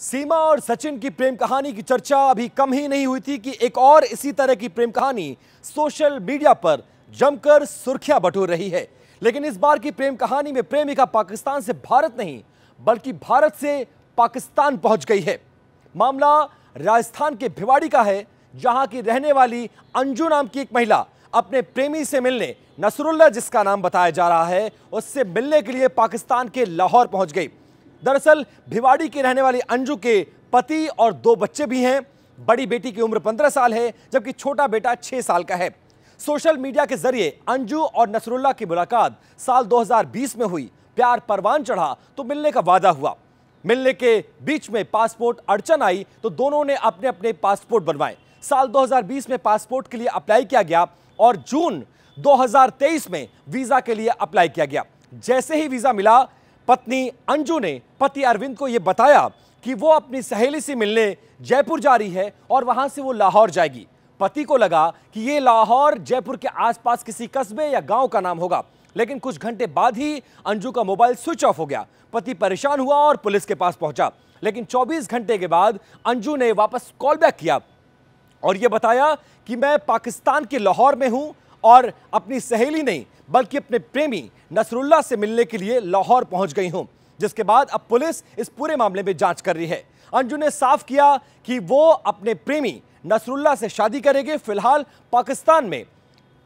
सीमा और सचिन की प्रेम कहानी की चर्चा अभी कम ही नहीं हुई थी कि एक और इसी तरह की प्रेम कहानी सोशल मीडिया पर जमकर सुर्खियां बटोर रही है लेकिन इस बार की प्रेम कहानी में प्रेमिका पाकिस्तान से भारत नहीं बल्कि भारत से पाकिस्तान पहुंच गई है मामला राजस्थान के भिवाड़ी का है जहां की रहने वाली अंजू नाम की एक महिला अपने प्रेमी से मिलने नसरुल्ला जिसका नाम बताया जा रहा है उससे मिलने के लिए पाकिस्तान के लाहौर पहुंच गई दरअसल भिवाड़ी की रहने वाली अंजू के पति और दो बच्चे भी हैं बड़ी बेटी की उम्र पंद्रह साल है जबकि छोटा बेटा छह साल का है सोशल मीडिया के जरिए अंजू और नसरुल्ला की मुलाकात साल 2020 में हुई प्यार परवान चढ़ा तो मिलने का वादा हुआ मिलने के बीच में पासपोर्ट अड़चन आई तो दोनों ने अपने अपने पासपोर्ट बनवाए साल 2020 में पासपोर्ट के लिए अप्लाई किया गया और जून 2023 में वीजा के लिए अप्लाई किया गया जैसे ही वीजा मिला पत्नी अंजू ने पति अरविंद को यह बताया कि वो अपनी सहेली से मिलने जयपुर जा रही है और वहां से वो लाहौर जाएगी पति को लगा कि ये लाहौर जयपुर के आसपास किसी कस्बे या गांव का नाम होगा लेकिन कुछ घंटे बाद ही अंजू का मोबाइल स्विच ऑफ हो गया पति परेशान हुआ और पुलिस के पास पहुंचा लेकिन 24 घंटे के बाद अंजू ने वापस कॉल बैक किया और ये बताया कि मैं पाकिस्तान के लाहौर में हूँ और अपनी सहेली नहीं बल्कि अपने प्रेमी नसरुल्ला से मिलने के लिए लाहौर पहुंच गई हूं जिसके बाद अब पुलिस इस पूरे मामले में जांच कर रही है अंजू ने साफ किया कि वो अपने प्रेमी नसरुल्ला से शादी करेगी फिलहाल पाकिस्तान में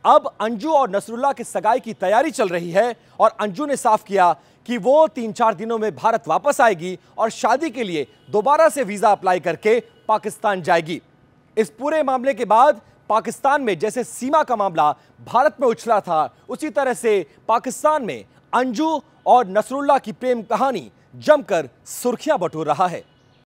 अब अंजू और नसरुल्ला की सगाई की तैयारी चल रही है और अंजू ने साफ किया कि वो तीन चार दिनों में भारत वापस आएगी और शादी के लिए दोबारा से वीज़ा अप्लाई करके पाकिस्तान जाएगी इस पूरे मामले के बाद पाकिस्तान में जैसे सीमा का मामला भारत में उछला था उसी तरह से पाकिस्तान में अंजू और नसरुल्ला की प्रेम कहानी जमकर सुर्खियां बटोर रहा है